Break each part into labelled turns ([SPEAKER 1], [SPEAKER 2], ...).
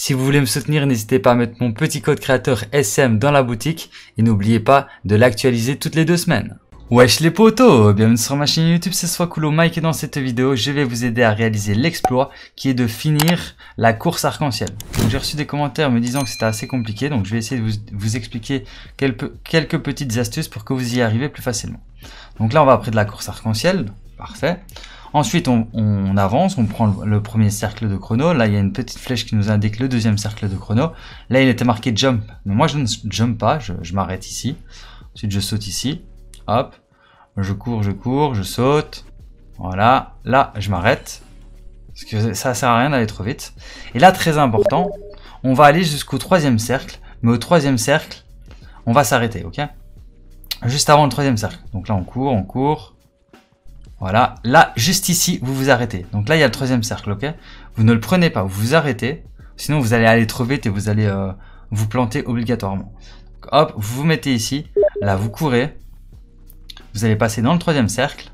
[SPEAKER 1] Si vous voulez me soutenir, n'hésitez pas à mettre mon petit code créateur SM dans la boutique et n'oubliez pas de l'actualiser toutes les deux semaines. Wesh les potos Bienvenue sur ma chaîne YouTube, c'est Swakulo Mike et dans cette vidéo, je vais vous aider à réaliser l'exploit qui est de finir la course arc-en-ciel. J'ai reçu des commentaires me disant que c'était assez compliqué, donc je vais essayer de vous, expliquer quelques, petites astuces pour que vous y arrivez plus facilement. Donc là, on va après de la course arc-en-ciel, parfait. Ensuite, on, avance, on prend le, premier cercle de chrono. Là, il y a une petite flèche qui nous indique le deuxième cercle de chrono. Là, il était marqué jump. Mais moi, je ne jump pas, je, m'arrête ici. Ensuite, je saute ici. Hop. Je cours, je cours, je saute. Voilà. Là, je m'arrête. Parce que ça sert à rien d'aller trop vite. Et là, très important, on va aller jusqu'au troisième cercle. Mais au troisième cercle, on va s'arrêter, ok Juste avant le troisième cercle. Donc là, on court, on court. Voilà, là, juste ici, vous vous arrêtez. Donc là, il y a le troisième cercle, ok Vous ne le prenez pas, vous vous arrêtez. Sinon, vous allez aller trop vite et vous allez euh, vous planter obligatoirement. hop, vous vous mettez ici. Là, vous courez. Vous allez passer dans le troisième cercle.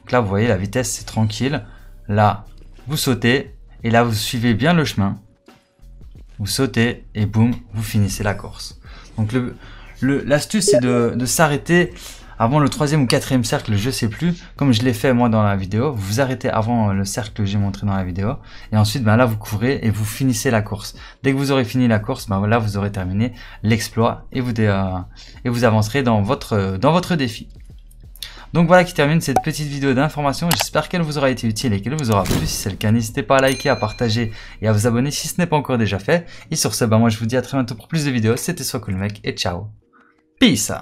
[SPEAKER 1] Donc là, vous voyez, la vitesse, c'est tranquille. Là, vous sautez. Et là, vous suivez bien le chemin. Vous sautez et boum, vous finissez la course. Donc l'astuce, le, l'astuce c'est de, de s'arrêter avant le troisième ou quatrième cercle, je sais plus, comme je l'ai fait moi dans la vidéo, vous vous arrêtez avant le cercle que j'ai montré dans la vidéo, et ensuite ben là vous courez et vous finissez la course. Dès que vous aurez fini la course, ben là vous aurez terminé l'exploit et vous euh, et vous avancerez dans votre euh, dans votre défi. Donc voilà qui termine cette petite vidéo d'information. J'espère qu'elle vous aura été utile et qu'elle vous aura plu. Si c'est le cas, n'hésitez pas à liker, à partager et à vous abonner si ce n'est pas encore déjà fait. Et sur ce, ben moi je vous dis à très bientôt pour plus de vidéos. C'était SoCoolMeck et ciao. Peace